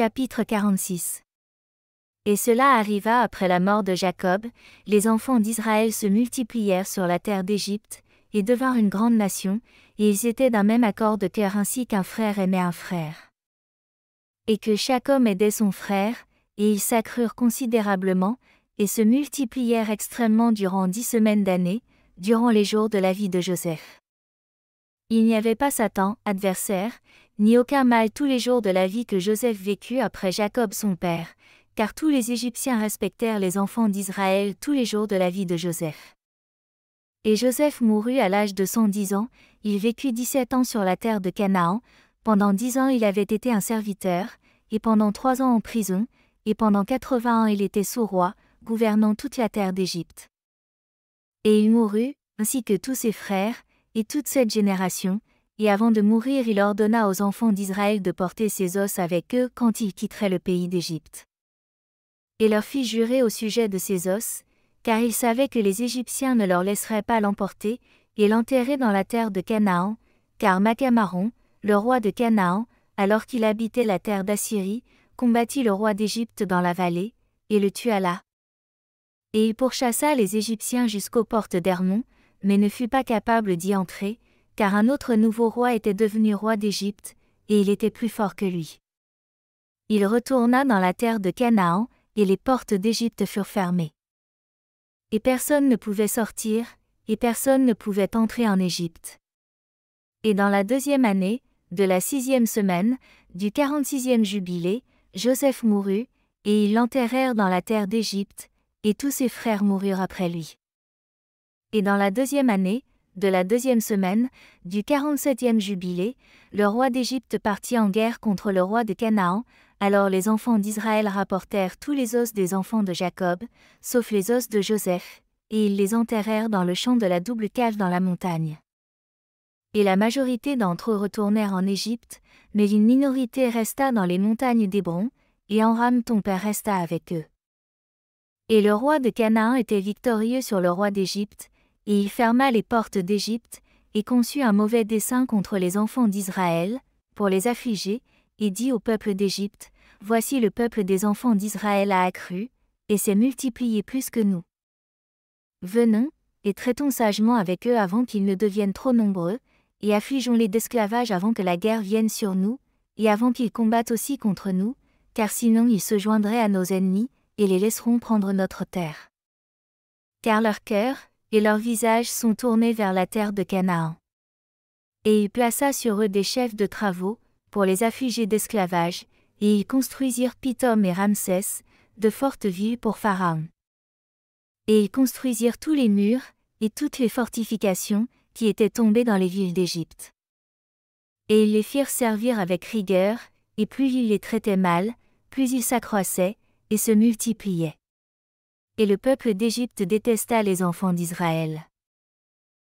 Chapitre 46 Et cela arriva après la mort de Jacob, les enfants d'Israël se multiplièrent sur la terre d'Égypte, et devinrent une grande nation, et ils étaient d'un même accord de cœur ainsi qu'un frère aimait un frère. Et que chaque homme aidait son frère, et ils s'accrurent considérablement, et se multiplièrent extrêmement durant dix semaines d'années, durant les jours de la vie de Joseph. Il n'y avait pas Satan, adversaire, ni aucun mal tous les jours de la vie que Joseph vécut après Jacob son père, car tous les Égyptiens respectèrent les enfants d'Israël tous les jours de la vie de Joseph. Et Joseph mourut à l'âge de cent dix ans, il vécut dix-sept ans sur la terre de Canaan, pendant dix ans il avait été un serviteur, et pendant trois ans en prison, et pendant 80 ans il était sous-roi, gouvernant toute la terre d'Égypte. Et il mourut, ainsi que tous ses frères, et toute cette génération, et avant de mourir il ordonna aux enfants d'Israël de porter ses os avec eux quand ils quitteraient le pays d'Égypte. Et leur fit jurer au sujet de ses os, car il savait que les Égyptiens ne leur laisseraient pas l'emporter, et l'enterrer dans la terre de Canaan, car Macamaron, le roi de Canaan, alors qu'il habitait la terre d'Assyrie, combattit le roi d'Égypte dans la vallée, et le tua là. Et il pourchassa les Égyptiens jusqu'aux portes d'Hermon, mais ne fut pas capable d'y entrer, car un autre nouveau roi était devenu roi d'Égypte, et il était plus fort que lui. Il retourna dans la terre de Canaan, et les portes d'Égypte furent fermées. Et personne ne pouvait sortir, et personne ne pouvait entrer en Égypte. Et dans la deuxième année, de la sixième semaine, du quarante-sixième jubilé, Joseph mourut, et ils l'enterrèrent dans la terre d'Égypte, et tous ses frères moururent après lui. Et dans la deuxième année, de la deuxième semaine, du 47e jubilé, le roi d'Égypte partit en guerre contre le roi de Canaan, alors les enfants d'Israël rapportèrent tous les os des enfants de Jacob, sauf les os de Joseph, et ils les enterrèrent dans le champ de la double cave dans la montagne. Et la majorité d'entre eux retournèrent en Égypte, mais une minorité resta dans les montagnes d'Hébron, et Enram ton père resta avec eux. Et le roi de Canaan était victorieux sur le roi d'Égypte, et il ferma les portes d'Égypte, et conçut un mauvais dessein contre les enfants d'Israël, pour les affliger, et dit au peuple d'Égypte, Voici le peuple des enfants d'Israël a accru, et s'est multiplié plus que nous. Venons, et traitons sagement avec eux avant qu'ils ne deviennent trop nombreux, et affligeons-les d'esclavage avant que la guerre vienne sur nous, et avant qu'ils combattent aussi contre nous, car sinon ils se joindraient à nos ennemis, et les laisseront prendre notre terre. Car leur cœur, et leurs visages sont tournés vers la terre de Canaan. Et il plaça sur eux des chefs de travaux, pour les affligés d'esclavage, et ils construisirent Pithom et Ramsès, de fortes villes pour Pharaon. Et ils construisirent tous les murs, et toutes les fortifications, qui étaient tombées dans les villes d'Égypte. Et ils les firent servir avec rigueur, et plus ils les traitaient mal, plus ils s'accroissaient, et se multipliaient et le peuple d'Égypte détesta les enfants d'Israël.